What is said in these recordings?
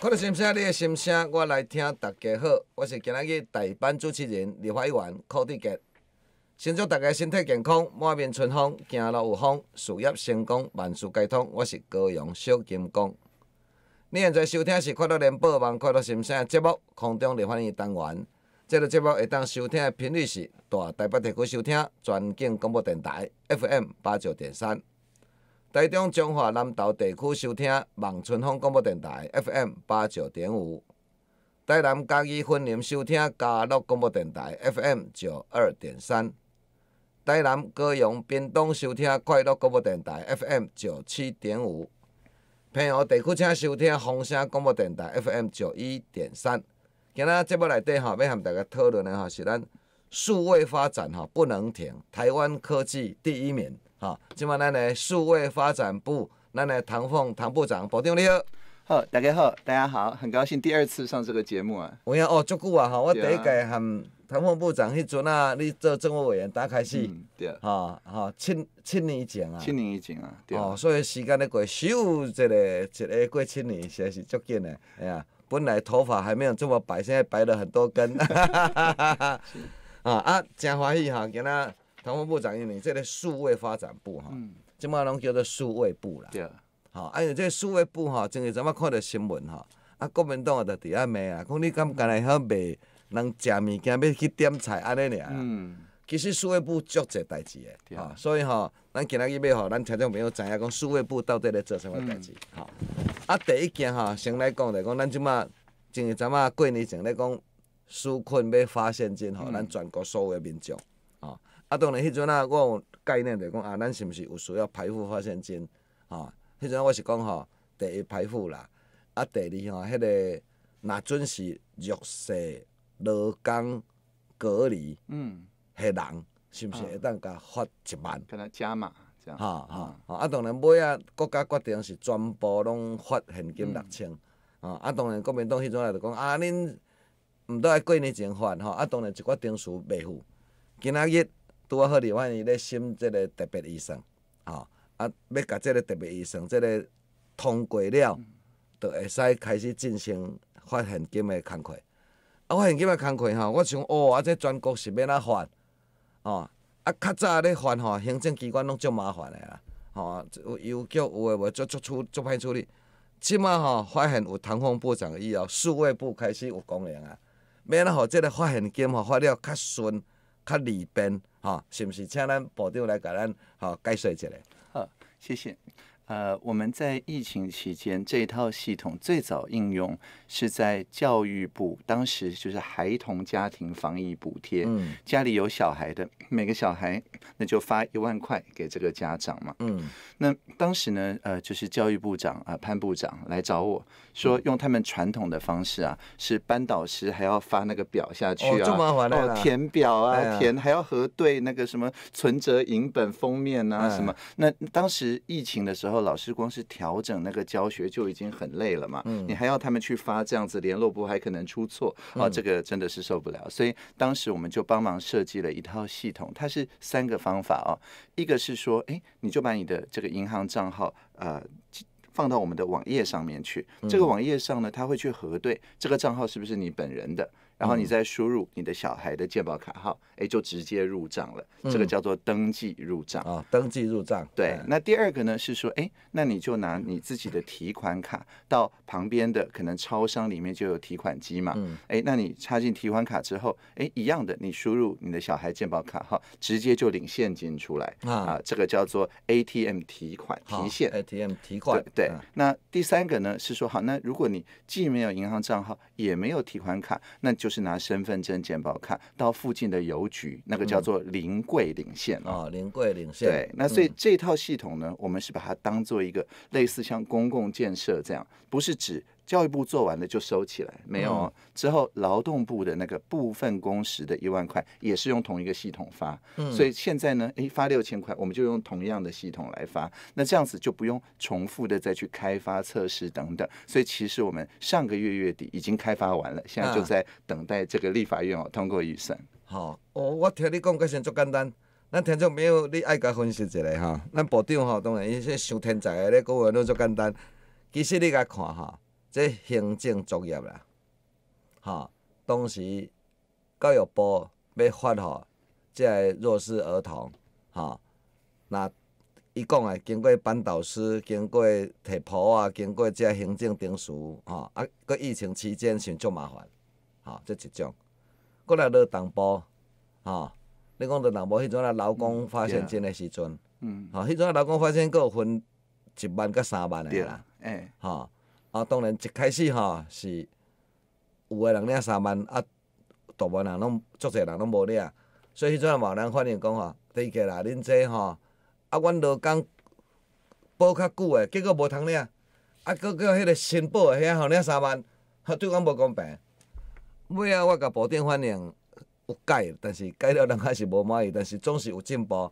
快乐心声，你的心声，我来听。大家好，我是今仔日代班主持人李怀元、柯志杰。先祝大家身体健康，满面春风，行路有风，事业成功，万事皆通。我是高阳、小金刚。你现在收听是快乐连播网快乐心声节目，空中绿花园单元。这个节目会当收听的频率是大台北地区收听全景广播电台 FM 八九点三。台中中华南投地区收听梦春风广播电台 F M 八九点五，台南嘉义分林收听嘉乐广播电台 F M 九二点三，台南歌荣边东收听快乐广播电台 F M 九七点五，平湖地区请收听风声广播电台 F M 九一点三。今仔节目内底吼，要和大家讨论的吼是咱数位发展哈不能停，台湾科技第一名。好，今嘛咱诶数位发展部，咱诶唐凤唐部长，保重你好。好，大家好，大家好，很高兴第二次上这个节目啊。有影哦，足久啊哈，我第一届含唐凤部长迄阵啊，你做政务委员，当开始，对，哈哈，七七年前啊。七年以前啊，对。哦，所以时间咧过，咻，一个一个过七年，实在是足紧的。哎呀，本来头发还没有这么白，现在白了很多根。哈，啊啊，真欢喜哈，今仔。台湾部长一年，这个数位发展部哈，即马拢叫做数位部啦。对啊。哈，而即这数位部哈，前一阵仔看到新闻哈，啊，国民党也在底下骂啊，讲你敢敢来遐卖，人食物件要去点菜安尼尔。嗯。其实数位部足侪代志个，啊，所以吼，咱今仔去买吼，咱听众朋友知影讲数位部到底咧做啥物代志。嗯。啊，第一件吼，先来讲者讲，咱即马前一阵仔过年前咧讲纾困要发现金吼，咱全国所有诶民众。啊，当然，迄阵啊，我有概念就讲啊，咱是毋是有需要排付发现金，吼？迄阵我是讲吼，第一排付啦，啊，第二吼，迄个若准是弱势、老工、隔离，嗯，迄人是毋是会当甲发一万？可能加嘛，这样。吼哈，啊，当然尾啊，国家决定是全部拢发现金六千，啊，啊，当然国民党迄阵也着讲啊，恁毋倒来过年前发，吼，啊，当然一寡证书袂付，今仔日。拄仔好伫我现咧审即个特别医生，吼，啊，要甲即个特别医生，即个通过了，就会使开始进行发现金的工课。啊，发现金的工课吼，我想哦，啊，这全国是要哪发，吼，啊，较早咧发吼，行政机关拢足麻烦的啦，吼，有邮局有诶话足足处足歹处理。即摆吼，发现有唐风部长以后，事外部开始有功能啊，要哪互即个发现金吼，发了较顺。较利便，吼，是毋是？请咱部长来甲咱，吼，解说一下。好，谢谢。呃，我们在疫情期间这一套系统最早应用是在教育部，当时就是孩童家庭防疫补贴，嗯，家里有小孩的每个小孩那就发一万块给这个家长嘛，嗯，那当时呢，呃，就是教育部长啊潘部长来找我说，用他们传统的方式啊，是班导师还要发那个表下去啊，哦，这么麻烦了，哦，填表啊填，还要核对那个什么存折、银本封面啊什么，那当时疫情的时候。老师光是调整那个教学就已经很累了嘛，你还要他们去发这样子联络簿，还可能出错，啊，这个真的是受不了。所以当时我们就帮忙设计了一套系统，它是三个方法哦，一个是说，哎，你就把你的这个银行账号呃放到我们的网页上面去，这个网页上呢，他会去核对这个账号是不是你本人的。然后你再输入你的小孩的健保卡号，哎，就直接入账了。这个叫做登记入账啊，登记入账。对，那第二个呢是说，哎，那你就拿你自己的提款卡到旁边的可能超商里面就有提款机嘛，哎，那你插进提款卡之后，哎，一样的，你输入你的小孩健保卡号，直接就领现金出来啊。这个叫做 ATM 提款提现。ATM 提款。对。那第三个呢是说，好，那如果你既没有银行账号也没有提款卡，那就就是拿身份证捡报，看到附近的邮局，那个叫做临桂领线啊，临桂领线。对，那所以这套系统呢，我们是把它当做一个类似像公共建设这样，不是指。教育部做完了就收起来，没有之后劳动部的那个部分工时的一万块也是用同一个系统发，嗯、所以现在呢，哎发六千块，我们就用同样的系统来发，那这样子就不用重复的再去开发测试等等。所以其实我们上个月月底已经开发完了，现在就在等待这个立法院哦通过预算。好，哦，我听你讲个先做简单，那田总没有你爱甲分析一下哈？咱部长哈，当然伊说上天才啊，你讲话都足简单。其实你甲看哈。即行政作业啦，吼，当时教育部要发吼，即个弱势儿童，吼，那伊讲诶，经过班导师，经过摕簿啊，经过即行政证书，吼，啊，搁疫情期间是足麻烦，吼，即一种，搁来咧同步吼，你讲着若无迄种啊，老公发现金诶时阵，嗯，吼，迄种啊，老公发现搁有分一万甲三万诶啦，诶，吼。啊，当然一开始吼是，有的人领三万，啊大部分人拢足侪人拢无领，所以迄阵也嘛，人反映讲吼，第一啦，恁这吼，啊阮劳工补较久诶，结果无通领，啊，搁叫迄个新报诶，遐吼领三万，哈，对阮无公平。尾仔我甲部长反映有改，但是改了人还是无满意，但是总是有进步。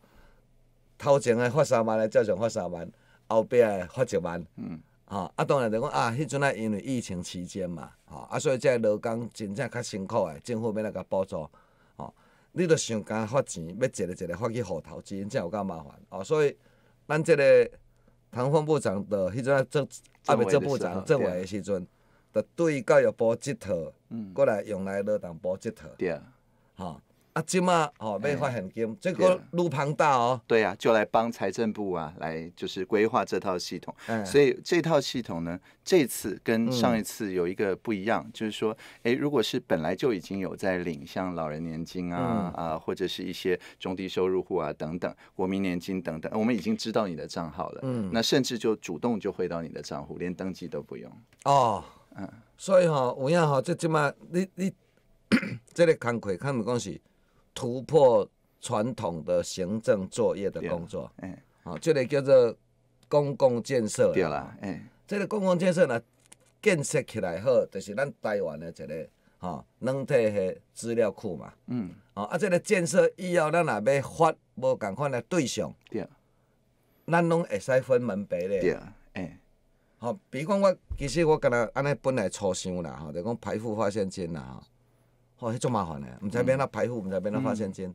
头前诶发三万诶，再上发三万，后壁诶发一万。嗯。吼，啊，当然就讲啊，迄阵啊，因为疫情期间嘛，吼、啊，所以个落工真正较辛苦诶，政府要来甲补助，吼，你著想讲发钱，要一个一个发去户头，真正有较麻烦，哦，所以咱即个唐风部长著迄阵啊做啊，做部长、政委诶时阵，著对教育部即套，嗯，过来用来劳动拨即套，对啊，哈。啊，即马哦，被发现金，这个路庞大哦。对啊，就来帮财政部啊，来就是规划这套系统。所以这套系统呢，这次跟上一次有一个不一样，就是说，哎，如果是本来就已经有在领，像老人年金啊啊，或者是一些中低收入户啊等等，国民年金等等，我们已经知道你的账号了，嗯，那甚至就主动就汇到你的账户，连登记都不用。哦，嗯，所以吼我要哈，即即马你你，这个工课看咪讲是。突破传统的行政作业的工作，嗯，好，这个叫做公共建设，对啦，嗯，这个公共建设呢，建设起来好，就是咱台湾的一个哈软体的资料库嘛，嗯，哦啊这个建设以后，咱也要发无同款的对象，对，咱拢会使分门别类，对，哎，哦，比如讲我，其实我刚才安尼本来初想啦，吼，就讲排付发现金啦，吼。哦，迄种麻烦的，唔知要怎排付，唔知要怎发现金。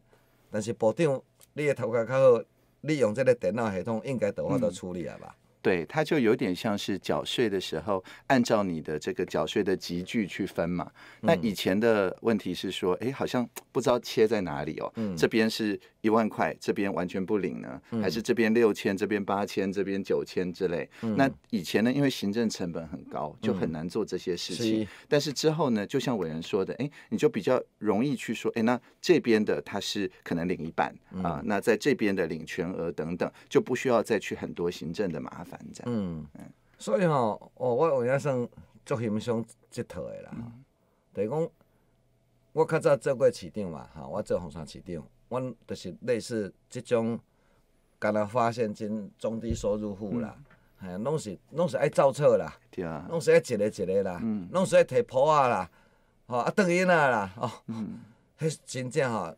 但是部长，你的头家较好，你用这个电脑系统，应该都发到处理了吧？对，它就有点像是缴税的时候，按照你的这个缴税的集聚去分嘛。那以前的问题是说，哎，好像不知道切在哪里哦。这边是。一万块这边完全不领呢，还是这边六千、这边八千、这边九千之类？那以前呢，因为行政成本很高，就很难做这些事情。但是之后呢，就像伟人说的，哎，你就比较容易去说，哎，那这边的他是可能领一半啊，那在这边的领全额等等，就不需要再去很多行政的麻烦。这嗯嗯，所以哈，哦，我有影算做咸商这套的啦，等于讲我较早做过市场嘛哈，我做红山市场。阮就是类似即种，敢若发现真中低收入户啦，吓，拢是拢是爱造册啦，拢是爱一个一个啦，拢是爱提簿仔啦，吼，啊，登记啦，吼，迄真正吼，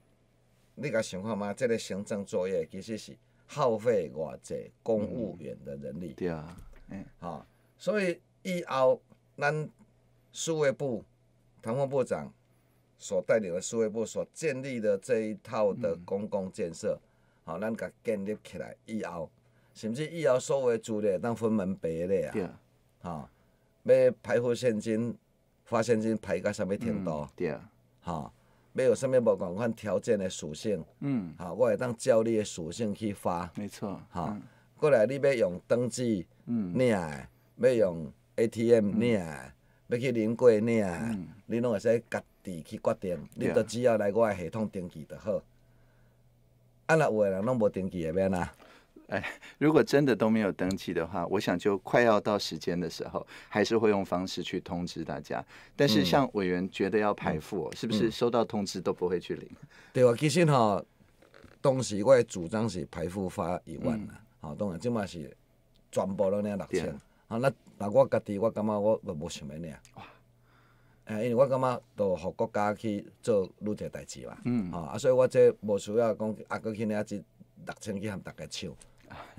你甲想看嘛，即个行政作业其实是耗费偌济公务员的人力，对啊，嗯，吼，所以以后咱数位部唐凤部长。所带领的事会部所建立的这一套的公共建设，吼，咱甲建立起来以后，甚至以后所会做的，当分门别类啊，啊，要排付现金，发现金排到啥物程度，对啊，吼，要有啥物无共款条件的属性，嗯，好，我会当照你的属性去发，没错，哈，过来你要用登记嗯，领，要用 ATM 领，要去领过领，你拢会使。地去决定，你都只要来我的系统登记就好。啊，那有的人拢无登记会变呐？哎，如果真的都没有登记的话，我想就快要到时间的时候，还是会用方式去通知大家。但是像委员觉得要排付，是不是收到通知都不会去领？对啊，其实吼，当时我的主张是排付发一万啦，好当然即嘛是全部拢领六千。好，那那我家己我感觉我著无想要领。哎，因为我感觉都予国家去做汝个代志嘛，哦，啊，所以我这无需要讲，还阁去那下子六千去含大家抢，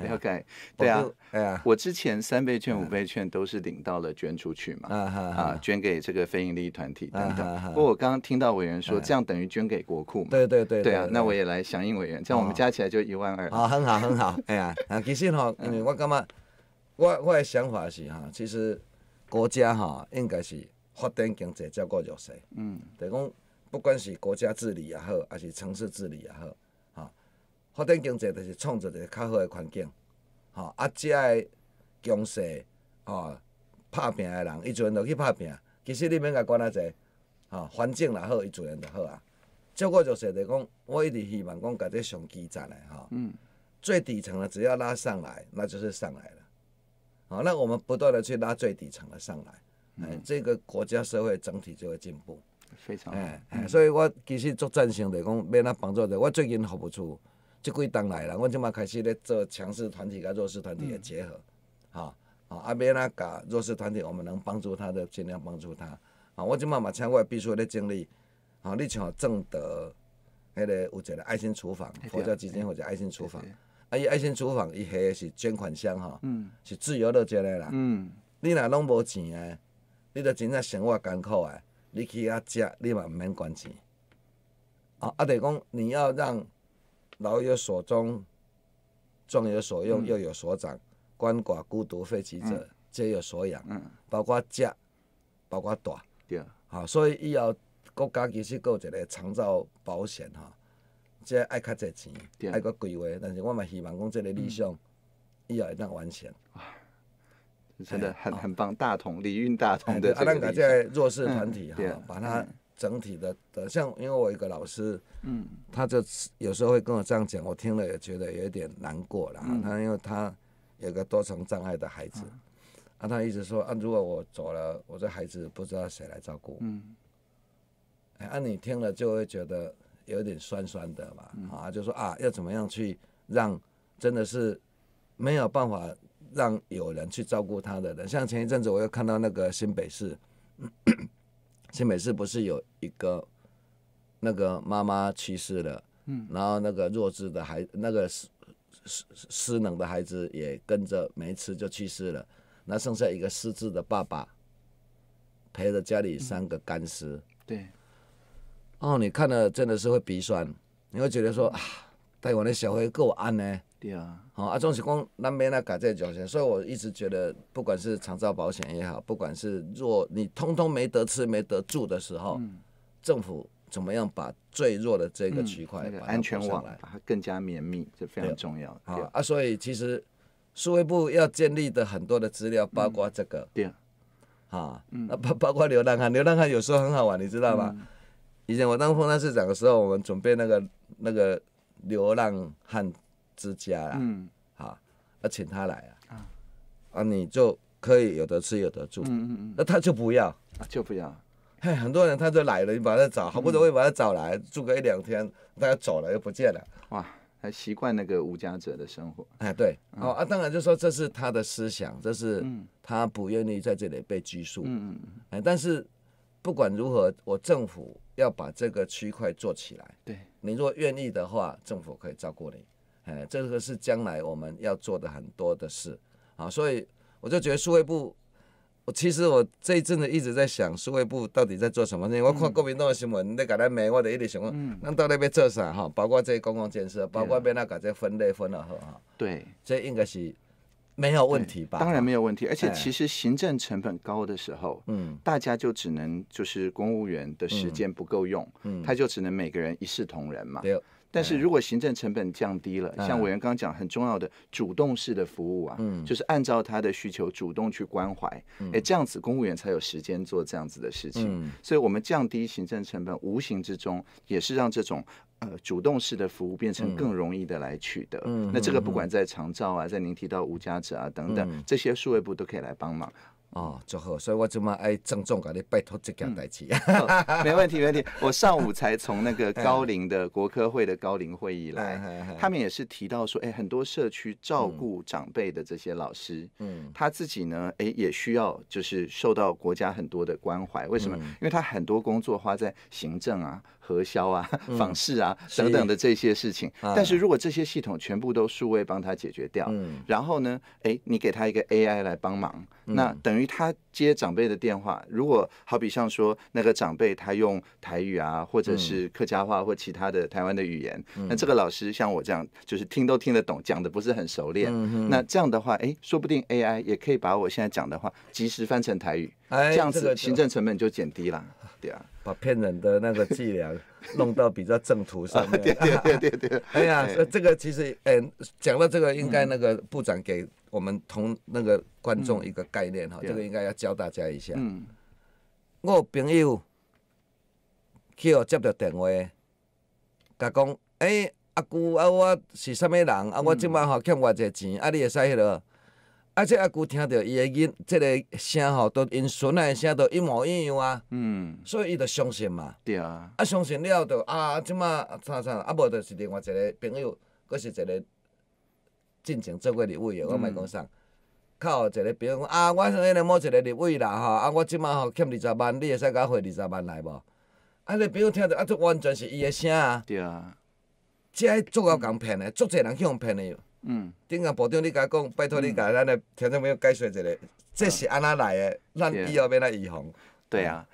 了解？对啊，哎呀，我之前三倍券、五倍券都是领到了，捐出去嘛，啊，捐给这个非营利团体等等。不过我刚刚听到委员说，这样等于捐给国库嘛？对对对，对啊，那我也来响应委员，这样我们加起来就一万二。啊，很好很好，哎呀，啊，其实哈，因为我感觉，我我的想法是哈，其实国家哈应该是。发展经济，照顾弱势，嗯，就是讲，不管是国家治理也好，还是城市治理也好，哈，发展经济就是创造一个较好的环境，哈，啊，遮个强势，哈，拍拼诶人，伊自然就去拍拼。其实你免甲管啊，侪，哈，环境若好，伊自然就好啊。照顾弱势，就是讲，我一直希望讲，甲即上基层诶，哈，最底层的，只要拉上来，那就是上来了。好，那我们不断的去拉最底层的上来。哎，这个国家社会整体就会进步，非常。哎哎，所以我其实做赞成，就讲要哪帮助者。我最近服务处即几单来了，我即马开始咧做强势团体跟弱势团体的结合，哈啊，阿边那个弱势团体，我们能帮助他的尽量帮助他。啊，我即马嘛，请我秘书咧整理。啊，你像正德，迄个有一个爱心厨房、佛教基金或者爱心厨房，啊，伊爱心厨房伊下是捐款箱，哈，是自由落捐的啦。嗯，你若拢无钱诶。你著真正生活艰苦诶，你去遐食，你嘛毋免管钱。哦，啊，就是讲你要让老有所终，壮有所用，幼有所长，鳏寡孤独废疾者皆有所养。嗯包括食，包括住。对啊。啊，所以以后国家其实搁有一个长寿保险哈，即爱较侪钱，爱搁规划，但是我嘛希望讲即个理想以后会当完成。真的很很棒，大同礼运大同的阿兰卡在弱势团体哈，把他整体的的像，因为我一个老师，嗯，他就有时候会跟我这样讲，我听了也觉得有一点难过了。他因为他有个多重障碍的孩子，啊，他一直说啊，如果我走了，我这孩子不知道谁来照顾。嗯，啊，你听了就会觉得有点酸酸的嘛，啊，就说啊，要怎么样去让真的是没有办法。让有人去照顾他的人，像前一阵子我又看到那个新北市，新北市不是有一个那个妈妈去世了，嗯，然后那个弱智的孩，那个失失失能的孩子也跟着没吃就去世了，那剩下一个失智的爸爸，陪着家里三个干尸，对，哦，你看了真的是会鼻酸，你会觉得说啊。台湾的小孩够安呢，对啊，好啊，总是讲那边那个在交钱，所以我一直觉得，不管是长照保险也好，不管是弱，你通通没得吃没得住的时候，政府怎么样把最弱的这个区块安全网来，把它更加绵密，这非常重要。啊啊，所以其实，数位部要建立的很多的资料，包括这个，对，啊，那包包括流浪汉，流浪汉有时候很好玩，你知道吗？以前我当凤山市长的时候，我们准备那个那个。流浪汉之家啊，嗯，啊，请他来啊，啊，你就可以有的吃有的住，嗯嗯嗯，那他就不要，啊，就不要，嘿，很多人他就来了，你把他找，好不容易把他找来，住个一两天，他要走了又不见了，哇，还习惯那个无家者的生活，哎，对，哦啊，当然就说这是他的思想，这是他不愿意在这里被拘束，嗯嗯嗯，哎，但是不管如何，我政府要把这个区块做起来，对。你若愿意的话，政府可以照顾你，哎，这个是将来我们要做的很多的事啊，所以我就觉得，数位部，我其实我这一阵子一直在想，数位部到底在做什么？事情。我看民党的新闻，你讲来美，我得一直想问，嗯，那到那边做啥？哈，包括这公共建设，包括被那个这分类分了后哈。对，这应该是。没有问题吧？当然没有问题，而且其实行政成本高的时候，嗯，大家就只能就是公务员的时间不够用，嗯，他就只能每个人一视同仁嘛。但是如果行政成本降低了，像委员刚刚讲很重要的主动式的服务啊，就是按照他的需求主动去关怀，哎，这样子公务员才有时间做这样子的事情。所以，我们降低行政成本，无形之中也是让这种呃主动式的服务变成更容易的来取得。那这个不管在长照啊，在您提到无家者啊等等这些数位部都可以来帮忙。哦，就好，所以我这么爱郑重给你拜托这件代志。没问题，没问题。我上午才从那个高龄的国科会的高龄会议来，他们也是提到说，哎，很多社区照顾长辈的这些老师，嗯，他自己呢，哎，也需要就是受到国家很多的关怀。为什么？因为他很多工作花在行政啊。核销啊、访视啊等等的这些事情，但是如果这些系统全部都数位帮他解决掉，然后呢，哎，你给他一个 AI 来帮忙，那等于他接长辈的电话，如果好比像说那个长辈他用台语啊，或者是客家话或其他的台湾的语言，那这个老师像我这样，就是听都听得懂，讲的不是很熟练，那这样的话，哎，说不定 AI 也可以把我现在讲的话及时翻成台语，这样子行政成本就减低了。把骗人的那个伎俩弄到比较正途上面。对对对对。哎呀，这个其实，哎，讲到这个，应该那个部长给我们同那个观众一个概念哈，这个应该要教大家一下。嗯。我朋友去吼接到电话，甲讲，哎，阿姑啊，我是什么人啊？我即晚吼欠我济钱啊，你会使迄落。啊！即阿舅听到伊的音，即个声吼，都因孙仔的声都一模一样啊。嗯。所以伊就相信嘛。对啊。啊！相信了，就啊！即马相仝，啊无就是另外一个朋友，佫是一个进前做过入位的，我咪讲啥？靠！一个朋友讲啊，我迄个某一个入位啦吼，啊我即马吼欠二十万，你会使甲我汇二十万来无？啊！这朋友听着啊，这完全是伊的声啊。对啊。这足够共骗的，足侪人去互骗的嗯，顶下部长，你甲讲，拜托你甲咱的听众朋友解说一下，这是安怎来的，咱以后要怎预防？对啊，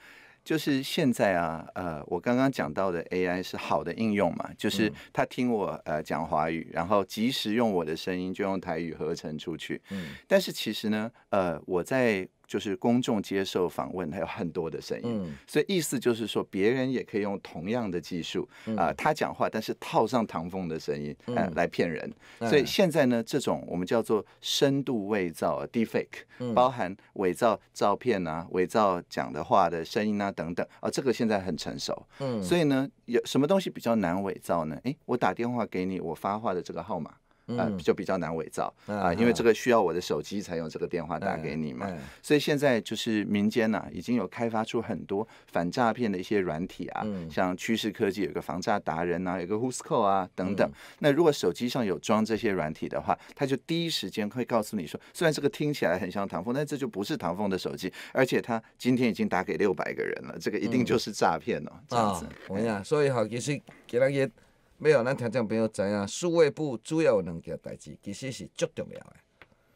就是现在啊，呃，我刚刚讲到的 AI 是好的应用嘛，就是他听我呃讲华语，然后及时用我的声音，就用台语合成出去。嗯，但是其实呢，呃，我在。就是公众接受访问，还有很多的声音，所以意思就是说，别人也可以用同样的技术啊，他讲话，但是套上唐风的声音，嗯，来骗人。所以现在呢，这种我们叫做深度伪造 （deepfake），包含伪造照片啊、伪造讲的话的声音啊等等啊，这个现在很成熟。嗯，所以呢，有什么东西比较难伪造呢？哎，我打电话给你，我发话的这个号码。呃，就比较难伪造啊，因为这个需要我的手机才用这个电话打给你嘛。所以现在就是民间呢，已经有开发出很多反诈骗的一些软体啊，像趋势科技有个防诈达人啊，有个 Who'scall 啊等等。那如果手机上有装这些软体的话，他就第一时间会告诉你说，虽然这个听起来很像唐风，但这就不是唐风的手机，而且他今天已经打给六百个人了，这个一定就是诈骗了。啊，所以哈，其实给他天。要有，咱听众朋友知影，四部委主要有两件代志，其实是足重要诶。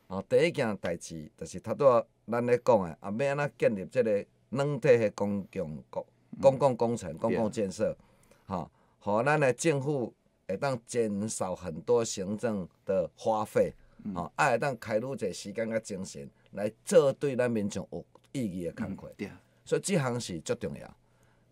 啊，第一件代志就是他拄啊，咱咧讲诶，啊，要安怎建立即个软体诶公共公公共工程、公共建设，哈，互咱诶政府会当减少很多行政的花费，啊，也会当开愈侪时间甲精神来做对咱民众有意义诶工作。对所以即项是足重要。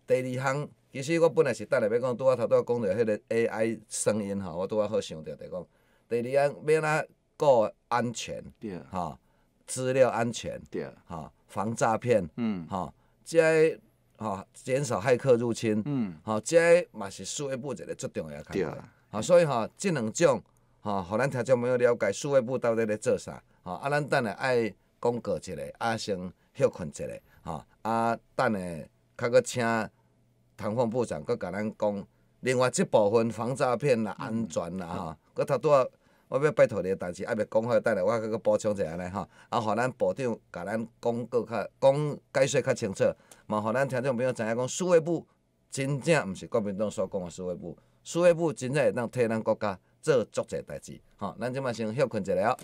第二项。其实我本来是等下要讲，拄啊头拄啊讲着迄个 A I 声音吼，我拄啊好想着，着讲，第二个要怎顾安全，吼资料安全，吼防诈骗，嗯，吼即个吼减少骇客入侵，嗯，吼即个嘛是事业部一个最重要个。对啊。所以吼即两种，吼，互咱听众朋友了解事业部到底咧做啥，吼啊，咱等下爱讲过一下，啊，先休困一下，吼啊，等下较佫请。防防部长佫甲咱讲，另外即部分防诈骗啦、安全啦，哈，佫拄啊，我要拜托你，但是还要讲好，等下我佫佫补充一下咧吼，啊，互咱部长甲咱讲佫较讲解释较清楚，嘛，互咱听众朋友知影讲，司位部真正毋是国民党所讲诶，司位部，司位部真正会当替咱国家做足侪代志，吼，咱即马先休困一下了，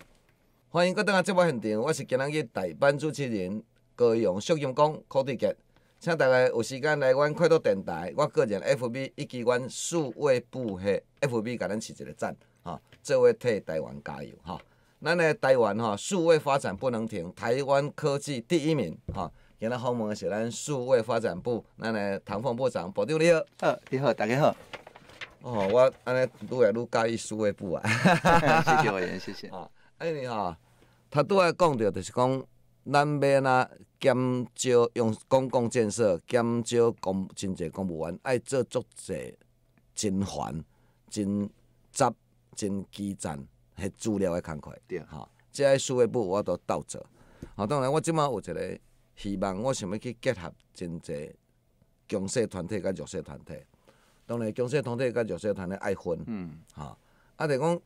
欢迎佫转来节目现场，我是今日台版主持人高阳，摄影工柯志杰。请大家有时间来阮快播电台，我个人 FB 以及阮数位部的 FB，甲咱起一个赞，哈，作为替台湾加油，哈。咱的台湾哈数位发展不能停，台湾科技第一名，哈，今日访问的是咱数位发展部，咱的唐凤部长，部长你，好，你好，大家好。哦，我安尼愈来愈介意数位部啊。谢谢委员，谢谢。安尼吼，他拄仔讲着，就是讲。咱要呐减少用公共建设，减少公真侪公务员爱做足侪，真烦、真杂、真基层迄资料的工课，对，哈，即个思维部我都倒做。好，当然我即摆有一个希望，我想要去结合真侪强势团体甲弱势团体。当然，强势团体甲弱势团体爱分，嗯，哈，啊，着讲，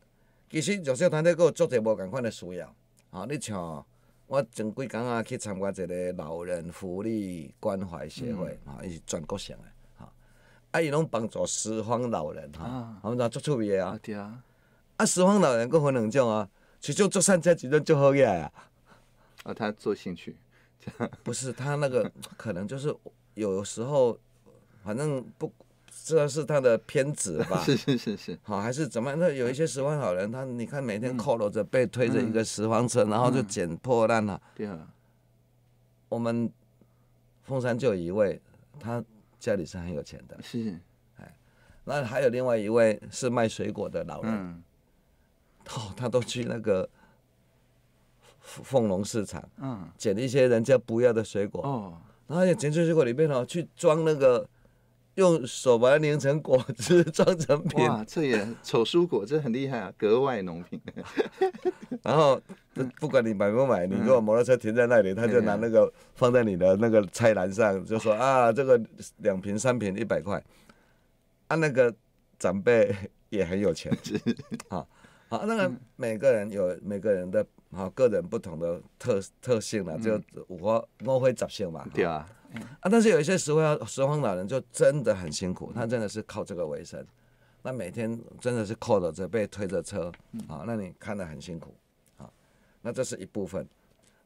其实弱势团体佫有足侪无共款诶需要。吼。你像。我前几工啊去参加一个老人福利关怀协会，啊，伊是全国性的，吼，啊，伊拢帮助拾荒老人，哈，我们做做作业啊，对啊，啊，失方老人佫分两种啊，其中做善餐、几顿做好嘢啊，啊，他做兴趣，不是他那个可能就是有时候，反正不。这是他的偏执吧？是是是是，好还是怎么样？那有一些拾荒老人，他你看每天靠偻着，被推着一个拾荒车，然后就捡破烂了。对啊。我们凤山就有一位，他家里是很有钱的。是。哎，那还有另外一位是卖水果的老人，哦，他都去那个凤龙市场，嗯，捡一些人家不要的水果。哦。然后捡出水果里面呢，去装那个。用手把它拧成果汁，装成瓶。哇，这也丑蔬果汁很厉害啊，格外浓品。然后，不管你买不买，你如果摩托车停在那里，他就拿那个放在你的那个菜篮上，就说啊，这个两瓶三瓶一百块。啊，那个长辈也很有钱，知？啊，好，那个每个人有每个人的好个人不同的特特性啦，就五五花杂性嘛。对啊。啊，但是有一些拾荒拾荒老人就真的很辛苦，他真的是靠这个为生，那每天真的是靠着这被推着车啊，那你看得很辛苦啊，那这是一部分。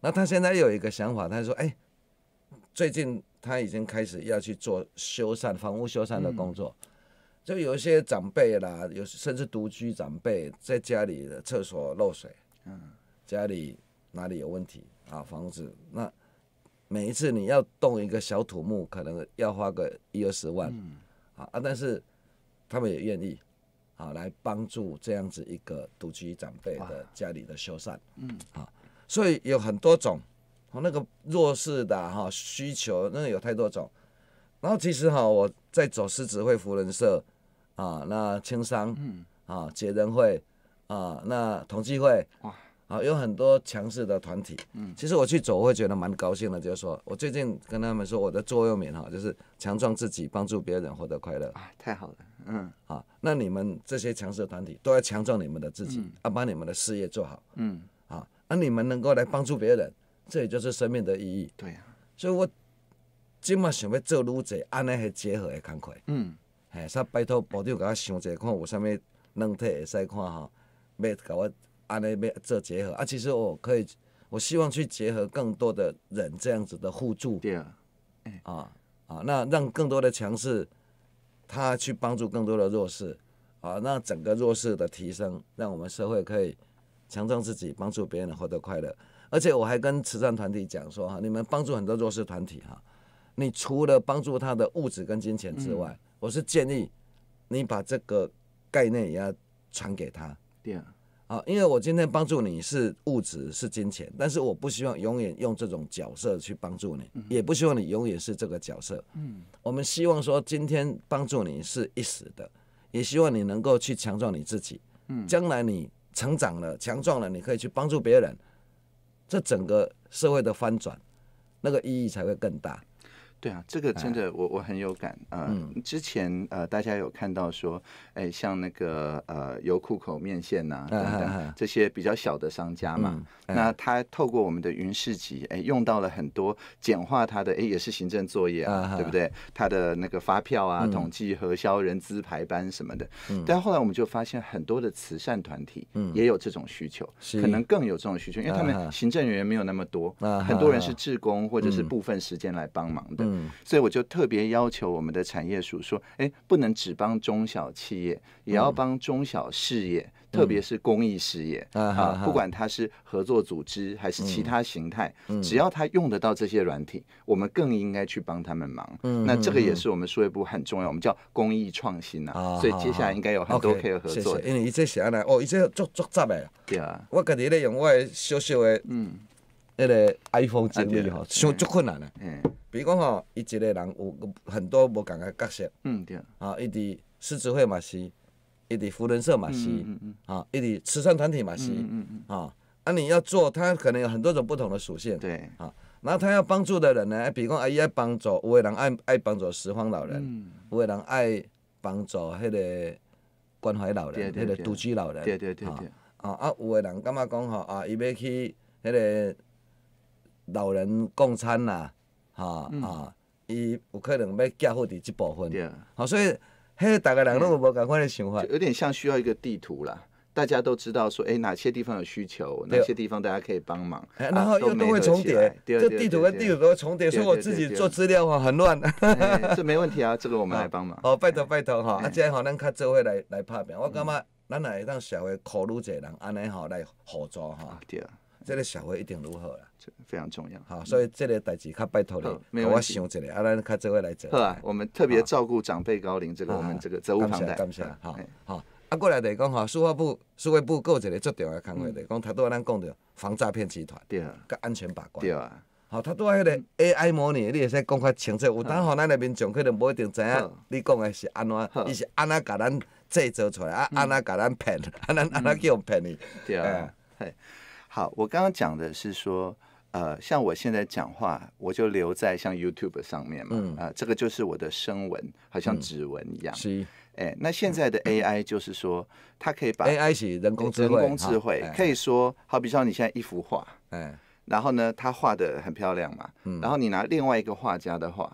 那他现在有一个想法，他说：“哎，最近他已经开始要去做修缮房屋修缮的工作，就有一些长辈啦，有甚至独居长辈，在家里的厕所漏水，嗯，家里哪里有问题啊，房子那。”每一次你要动一个小土木，可能要花个一二十万，啊啊！但是他们也愿意，啊，来帮助这样子一个独居长辈的家里的修缮，嗯，啊，所以有很多种，那个弱势的哈需求，那有太多种。然后其实哈，我在走狮子会福人社，啊，那青商，嗯，啊，结人会，啊，那同济会，哇。好，有很多强势的团体。嗯，其实我去走，我会觉得蛮高兴的。就是说我最近跟他们说，我的座右铭哈，就是强壮自己，帮助别人，获得快乐。啊，太好了。嗯。啊，那你们这些强势团体，都要强壮你们的自己，啊，把你们的事业做好。嗯。啊，那你们能够来帮助别人，这也就是生命的意义。对呀。所以我今嘛想要做如者安尼去结合的工课。嗯。嘿，煞拜托部长甲我想一下，看有啥物软体会使看哈，要甲我。啊，那边这结合啊，其实我可以，我希望去结合更多的人这样子的互助，对啊，啊啊，那让更多的强势他去帮助更多的弱势啊，那整个弱势的提升，让我们社会可以强壮自己，帮助别人获得快乐。而且我还跟慈善团体讲说哈，你们帮助很多弱势团体哈，你除了帮助他的物质跟金钱之外，我是建议你把这个概念也要传给他，对啊。啊，因为我今天帮助你是物质是金钱，但是我不希望永远用这种角色去帮助你，也不希望你永远是这个角色。我们希望说今天帮助你是一时的，也希望你能够去强壮你自己。嗯，将来你成长了、强壮了，你可以去帮助别人，这整个社会的翻转，那个意义才会更大。对啊，这个真的我我很有感嗯，之前呃大家有看到说，哎像那个呃油库口面线呐等等这些比较小的商家嘛，那他透过我们的云市集，哎用到了很多简化他的哎也是行政作业啊，对不对？他的那个发票啊、统计核销、人资排班什么的。但后来我们就发现很多的慈善团体也有这种需求，可能更有这种需求，因为他们行政人员没有那么多，很多人是职工或者是部分时间来帮忙的。所以我就特别要求我们的产业署说，哎，不能只帮中小企业，也要帮中小事业，特别是公益事业啊，不管它是合作组织还是其他形态，只要他用得到这些软体，我们更应该去帮他们忙。嗯，那这个也是我们数位部很重要，我们叫公益创新啊。啊，所以接下来应该有很多可以合作。谢谢。因为伊这啥呢？哦，伊这作作杂的。对啊。我家己咧用我的小小的嗯。迄个 iPhone 之类吼，上足困难诶。比如讲吼，伊一个人有很多无共诶角色。嗯，对。啊，伊伫狮子会嘛，是；伊伫福伦社嘛，是。嗯嗯嗯。啊，伊伫慈善团体嘛，是。嗯嗯嗯。啊，你要做，他可能有很多种不同的属性。对。啊，那他要帮助的人呢？比如讲，伊姨爱帮助有诶人爱爱帮助拾荒老人，有诶人爱帮助迄个关怀老人，迄个独居老人。对对对对。啊，啊有诶人感觉讲吼，啊，伊要去迄个。老人供餐啦，哈啊，伊有可能要寄付伫即部分，好，所以，迄大家人拢有无同款的想法？有点像需要一个地图啦，大家都知道说，哎，哪些地方有需求，哪些地方大家可以帮忙。哎，然后又都会重叠，这地图跟地图都会重叠，所以我自己做资料吼，很乱。这没问题啊，这个我们来帮忙。哦，拜托拜托哈，啊，这样好，那看社会来来拍表，我感觉咱俩会当社会考虑一个人，安尼吼来合作哈。对这个社会一定如何啦，这非常重要。好，所以这个代志较拜托你，我想一下，啊，咱较即位来做。啊，我们特别照顾长辈高龄这个，我们这个责无旁贷。感谢，好，好。啊，过来就是讲吼，司法部、司法部有一个重点的空就对，讲太多咱讲着防诈骗集团，对啊，加安全把关，对啊。好，他拄啊，迄个 AI 模拟，你会使讲较清楚。有当吼，咱的民众可能无一定知影，你讲的是安怎，伊是安怎甲咱制造出来，啊，安怎甲咱骗，啊，咱安怎叫骗去，对啊。好，我刚刚讲的是说，呃，像我现在讲话，我就留在像 YouTube 上面嘛，啊，这个就是我的声纹，好像指纹一样。是，哎，那现在的 AI 就是说，它可以把 AI 是人工人工智慧，可以说，好比说你现在一幅画，哎，然后呢，他画的很漂亮嘛，然后你拿另外一个画家的画，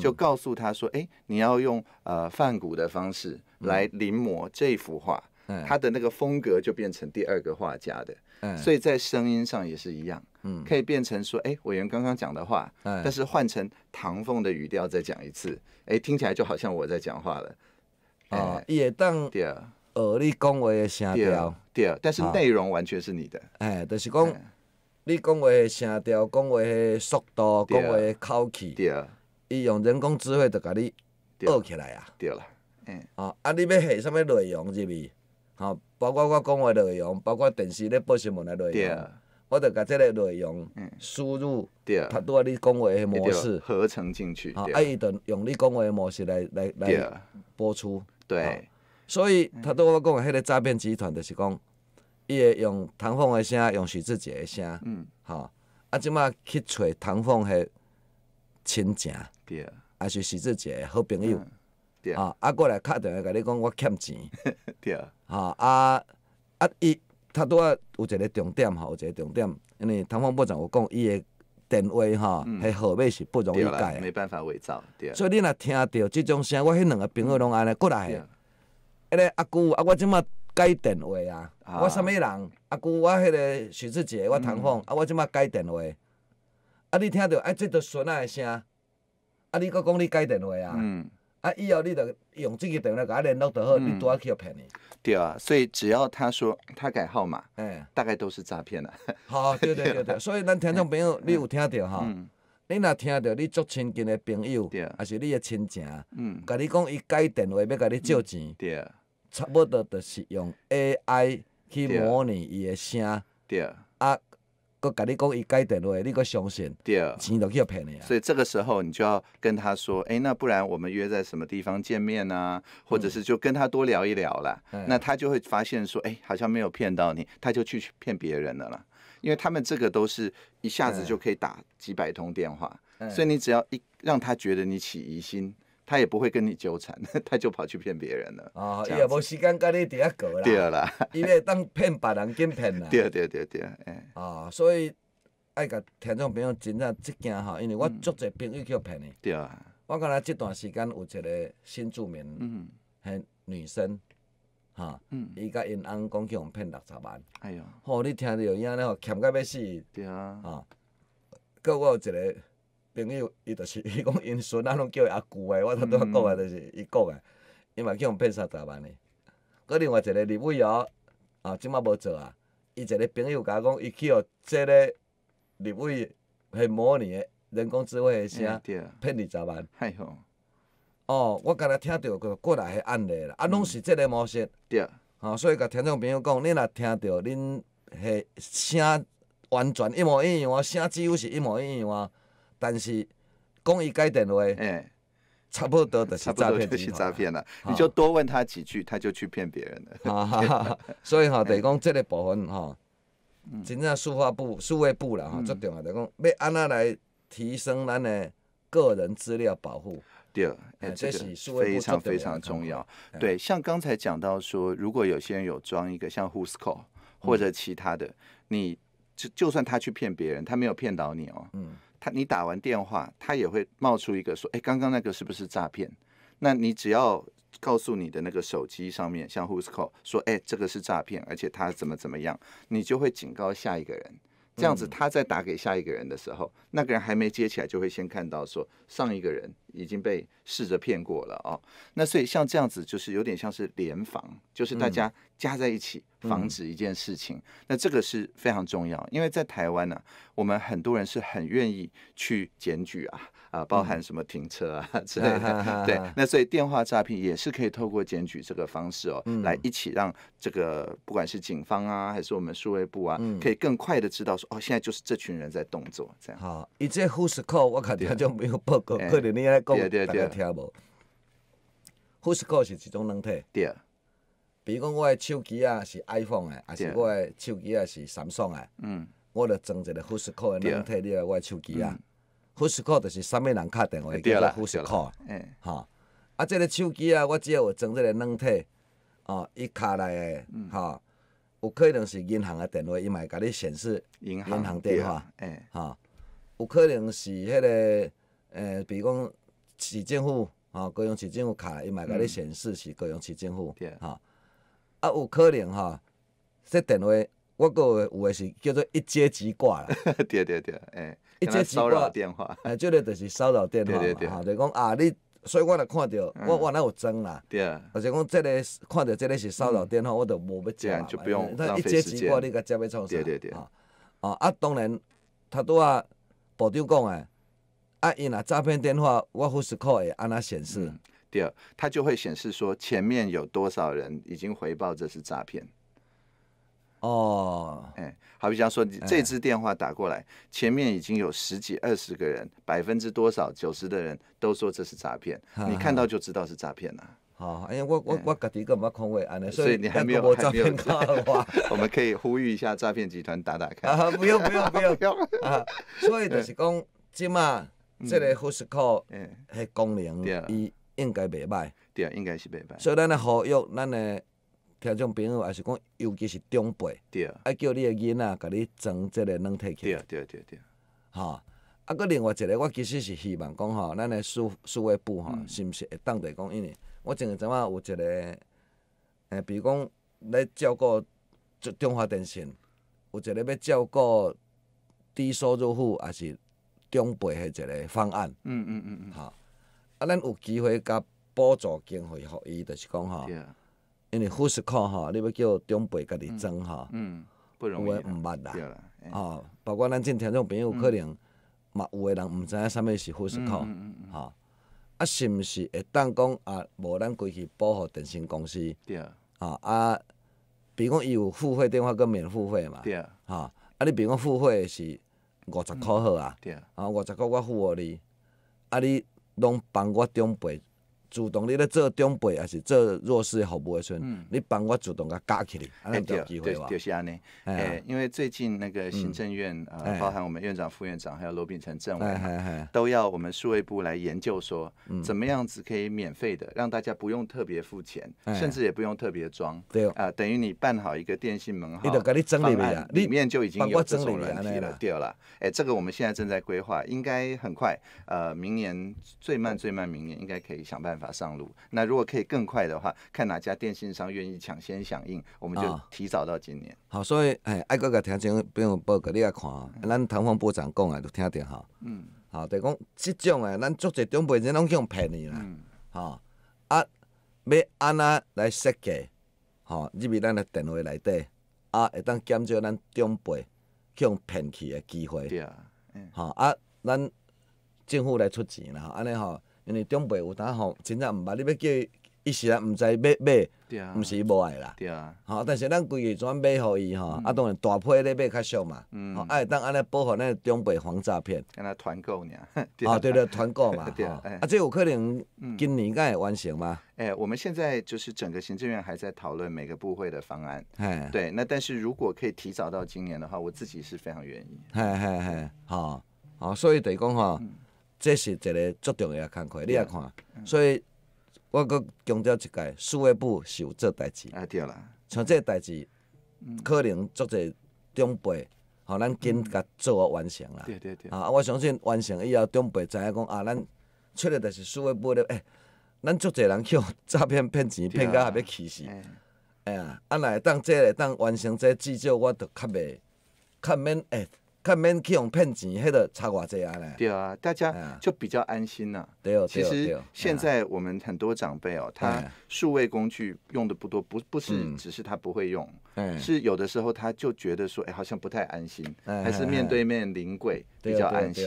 就告诉他说，哎，你要用呃泛古的方式来临摹这幅画，他的那个风格就变成第二个画家的。所以，在声音上也是一样，嗯，可以变成说，哎，委员刚刚讲的话，但是换成唐凤的语调再讲一次，哎，听起来就好像我在讲话了。哦，也当对，学你讲话的声调，对，但是内容完全是你的。哎，就是讲你讲话的声调、讲话的速度、讲话的口气，对，伊用人工智慧就甲你学起来啊，对了，嗯，哦，啊，你要下什么内容是咪？吼，包括我讲话内容，包括电视咧报新闻内容，我著甲即个内容输入，拍拄啊你讲话的模式，合成进去，啊，伊著用你讲话的模式来来来播出，对，所以，他对我讲，迄个诈骗集团就是讲，伊会用唐凤的声，用许志杰的声，吼，啊，即卖去找唐凤的亲戚，啊，是许志杰的好朋友。啊！啊，过来敲电话，甲你讲我欠钱。对。啊啊啊！伊他拄仔有一个重点吼，有一个重点，因为唐方部长有讲，伊诶电话吼，迄号码是不容易改。没办法伪造。对。所以你若听到即种声，我迄两个朋友拢安尼过来。对。迄个阿姑，啊，我即马改电话啊！我啥物人？阿姑，我迄个许志杰，我唐方，啊，我即马改电话。啊！你听到哎，这着孙仔诶声。啊！你搁讲你改电话啊？嗯。啊！以后你着用这个电话甲我联络就好，你多去骗伊。对啊，所以只要他说他改号码，哎，大概都是诈骗啊。好，对对对对，所以咱听众朋友，你有听到哈？你若听到你足亲近的朋友，啊，还是你的亲戚，嗯，甲你讲伊改电话要甲你借钱，对差不多就是用 AI 去模拟伊的声，对啊。佮你讲一改电话，你佮相信？对，钱都去骗你啊。所以这个时候，你就要跟他说：“哎，那不然我们约在什么地方见面呢？或者是就跟他多聊一聊了。”那他就会发现说：“哎，好像没有骗到你。”他就去骗别人的了，因为他们这个都是一下子就可以打几百通电话，所以你只要一让他觉得你起疑心。他也不会跟你纠缠，他就跑去骗别人了。哦，伊也无时间跟你伫遐过啦。对啦，伊会当骗别人更骗啦。对对对对，哎，哦，所以爱甲听众朋友真正即件吼，因为我足侪朋友去骗哩。对啊。我感觉即段时间有一个新名，嗯，吓女生，哈，伊甲因翁讲去互骗六十万。哎哟，哦，你听伊影了吼，欠到要死。对啊。哦，搁我有一个。朋友，伊着是伊讲，因孙仔拢叫伊阿舅诶，我头拄仔讲诶，着是伊讲诶，伊嘛叫人骗三十万诶。搁另外一个入伟哦，啊，即摆无做啊。伊一个朋友甲我讲，伊去哦，即个入伟下模呢，人工智慧诶声骗二十万。嗨吼！哦，我刚才听到过过来迄案例啦，啊，拢是即个模式。着。吼，所以甲听众朋友讲，你若听到恁迄声完全一模一样啊，声只有是一模一样啊。但是，讲益该点位哎，差不多的，差不多就诈骗了。你就多问他几句，他就去骗别人了。所以哈，就讲这个部分哈，真正数化部、数位部啦，哈，最重要就讲要安那来提升咱的个人资料保护。对，这个非常非常重要。对，像刚才讲到说，如果有些人有装一个像 w h o s c o 或者其他的，你就就算他去骗别人，他没有骗到你哦。嗯。他你打完电话，他也会冒出一个说：“哎，刚刚那个是不是诈骗？”那你只要告诉你的那个手机上面，像 w h o s c a l l 说：“哎，这个是诈骗，而且他怎么怎么样。”你就会警告下一个人。这样子，他再打给下一个人的时候，那个人还没接起来，就会先看到说上一个人。已经被试着骗过了哦，那所以像这样子就是有点像是联防，就是大家加在一起防止一件事情，那这个是非常重要，因为在台湾呢，我们很多人是很愿意去检举啊，啊，包含什么停车啊 之类的，对。那所以电话诈骗也是可以透过检举这个方式哦，来一起让这个不管是警方啊，还是我们数位部啊，可以更快的知道说，哦，现在就是这群人在动作这样。好，以前护士 o 我感觉就没有报告，可能你讲，大家听无。Huskell 是一种软体，对。比如讲，我诶手机啊是 iPhone 诶，啊，是我诶手机啊是 Samsung 诶，嗯，我著装一个 Huskell 诶软体入来我手机啊。Huskell 著是啥物人敲电话叫做 Huskell，诶，哈，啊，即个手机啊，我只要有装即个软体，哦，伊敲来诶，哈，有可能是银行诶电话，伊嘛会甲你显示银行电话，诶，哈，有可能是迄个，诶，比如讲。市政府吼，高雄市政府卡，伊嘛甲你显示是高雄市政府吼。啊，有可能吼，这电话我个有诶是叫做一接即挂啦。对 对对，诶，一接即挂，诶，即个就是骚扰电话。对对对，就讲啊，你所以我著看着，我我若有装啦。对啊。但是讲即个看着即个是骚扰电话，我就无要接啦。就不用浪要创啥？对对对。哦，啊，当然，他拄啊部长讲诶。啊，因啊诈骗电话，我呼时扣也按那显示。第二，它就会显示说前面有多少人已经回报这是诈骗。哦，哎，好比方说，这支电话打过来，前面已经有十几、二十个人，百分之多少，九十的人都说这是诈骗，你看到就知道是诈骗了。哦，哎呀，我我我格底个冇空位，所以你还没有还没有诈骗的话，我们可以呼吁一下诈骗集团打打开。啊，不用不用不用 不用啊。所以就是讲，即嘛。即个呼吸口，诶，功能，伊应该袂歹，对，应该是袂歹。所以咱诶呼吁，咱诶，听众朋友也是讲，尤其是长辈，对，爱叫你诶囡仔甲你装即个软体器，对对对对。吼，啊，搁另外一个，我其实是希望讲吼，咱诶，市市委部吼，是毋是会当地讲，因呢？我前下仔有一个，诶，比如讲，咧照顾中中华电信，有一个要照顾低收入户，也是。长辈的一个方案。嗯嗯嗯嗯。哈，啊，咱有机会甲补助经费互伊，就是讲吼。因为富士康吼，你要叫长辈家己装吼。嗯，不容易。毋捌啦。对吼，包括咱即听众朋友可能嘛，有的人毋知影啥物是富士康嗯嗯嗯嗯。吼，啊，是毋是会当讲啊，无咱规去保护电信公司。对啊。啊比如讲伊有付费电话跟免付费嘛。对啊。啊，你比如讲付费是。五十箍好啊！啊，五十箍我付互你，啊，你拢帮我顶背。主动你咧做中辈，还是做弱势的服务的群，你帮我主动甲加起来，安尼就有机会话。对就是安尼。哎，因为最近那个行政院啊，包含我们院长、副院长，还有罗秉成政委，都要我们数位部来研究，说怎么样子可以免费的，让大家不用特别付钱，甚至也不用特别装。对哦。啊，等于你办好一个电信门号，你就把你整里面，里面就已经有这种连体了对了。哎，这个我们现在正在规划，应该很快。呃，明年最慢最慢明年应该可以想办法。上路，那如果可以更快的话，看哪家电信商愿意抢先响应，我们就提早到今年。好，所以哎，爱国个听众不用报告你来看咱台湾部长讲的都听着吼。嗯，好，就讲这种诶，咱足侪长辈人拢用骗去啦。嗯。哈，啊，要安那来设计，吼，入去咱的电话内底，啊，会当减少咱长辈去用骗去的机会。对啊。嗯。好啊，咱政府来出钱啦，安尼吼。因为长辈有当吼，真正毋捌，你要叫伊伊时啊，毋知要买，毋是无爱啦。对啊。吼，但是咱规个全买互伊吼，啊当然大批咧买较少嘛。嗯。啊，会当安尼保护咱长辈防诈骗。跟他团购呢？对对，团购嘛。对。啊，这有可能今年应该会完成吗？哎，我们现在就是整个行政院还在讨论每个部会的方案。哎。对，那但是如果可以提早到今年的话，我自己是非常愿意。嘿嘿嘿，好，好，所以得讲哈。这是一个足重要的工课，你也看，所以我搁强调一解，司法部是有做代志。啊，对啦，像这代志，可能足侪长辈，吼，咱紧甲做啊完成啦。对对对。啊，我相信完成以后，长辈知影讲啊，咱出来就是司法部咧。诶，咱足侪人去诈骗骗钱，骗到也要气死。哎呀，啊，若会当这个当完成这至少我着较袂，较免 e 看免去用骗钱，迄个差寡济啊嘞！对啊，大家就比较安心啦。对哦，其实现在我们很多长辈哦，他数位工具用的不多，不不是只是他不会用，是有的时候他就觉得说，哎，好像不太安心，还是面对面临柜比较安心。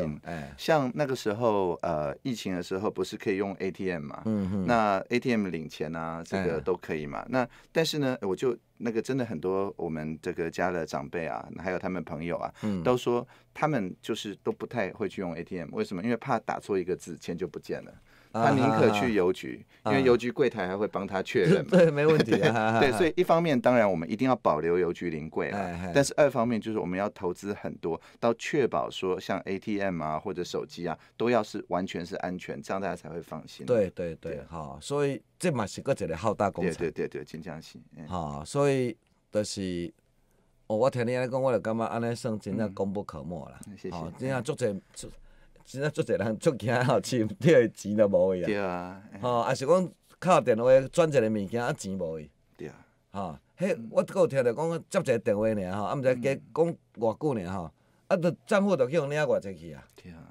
像那个时候，呃，疫情的时候不是可以用 ATM 嘛？嗯那 ATM 领钱啊，这个都可以嘛。那但是呢，我就。那个真的很多，我们这个家的长辈啊，还有他们朋友啊，都说他们就是都不太会去用 ATM，为什么？因为怕打错一个字，钱就不见了。他宁可去邮局，因为邮局柜台还会帮他确认。对，没问题。对，所以一方面当然我们一定要保留邮局临柜了，但是二方面就是我们要投资很多，到确保说像 ATM 啊或者手机啊都要是完全是安全，这样大家才会放心。对对对。好，所以这嘛是个一个浩大工程。对对对对，真正是。哈，所以就是，哦，我听你安尼讲，我就感觉安尼算真的功不可没啦。谢谢。这样足侪。真正足侪人足惊吼，欠个钱都无去啊！对啊，吼，啊是讲敲电话转一个物件，啊钱无去。对。吼，迄我搁有听着讲接一个电话尔吼，啊，毋知加讲偌久尔吼，啊，著账户著去互领偌侪去啊。对啊。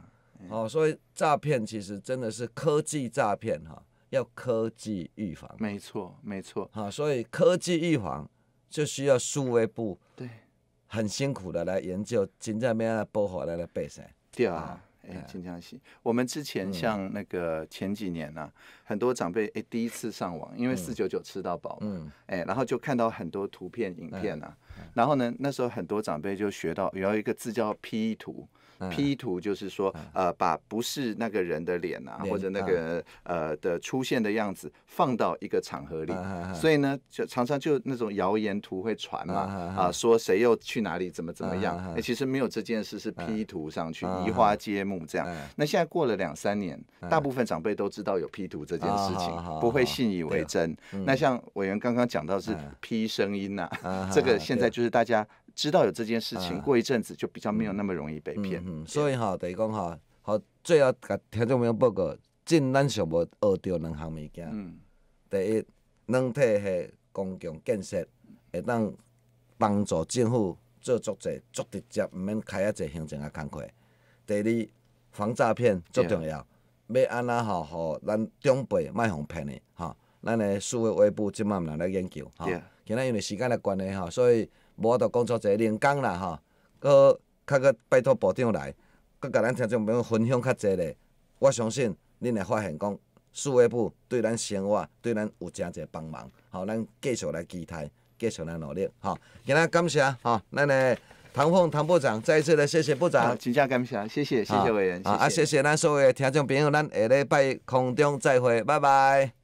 吼，所以诈骗其实真的是科技诈骗吼，要科技预防。没错，没错。吼，所以科技预防就需要数位部对很辛苦的来研究，真正要安怎保护咱的百姓。对啊。哎，金江系，我们之前像那个前几年呐，很多长辈哎第一次上网，因为四九九吃到饱，哎，然后就看到很多图片、影片呐，然后呢，那时候很多长辈就学到有一个字叫 P 图。P 图就是说，呃，把不是那个人的脸呐，或者那个呃的出现的样子放到一个场合里，所以呢，就常常就那种谣言图会传嘛，啊，说谁又去哪里怎么怎么样，那其实没有这件事是 P 图上去移花接木这样。那现在过了两三年，大部分长辈都知道有 P 图这件事情，不会信以为真。那像委员刚刚讲到是 P 声音呐，这个现在就是大家。知道有这件事情，过一阵子就比较没有那么容易被骗。所以哈，等于讲哈，好，最后给听众朋友报告，尽咱想要学到两项物件。第一，软体系公共建设会当帮助政府做足者足直接，毋免开啊侪行政啊工课。第二，防诈骗足重要。要安那吼，互咱长辈莫互骗哩吼。咱的数位维部即毋通在研究吼，今仔因为时间的关系吼，所以。无，法著讲出一个人工啦，吼，搁较搁拜托部长来，搁甲咱听众朋友分享较侪咧。我相信恁会发现讲，数位部对咱生活、对咱有诚侪帮忙，吼，咱继续来期待，继续来努力，吼。今仔感谢，吼，咱的唐凤唐部长，再一次的谢谢部长，真正感谢，谢谢，谢谢委员，啊，谢谢咱所有的听众朋友，咱下礼拜空中再会，拜拜。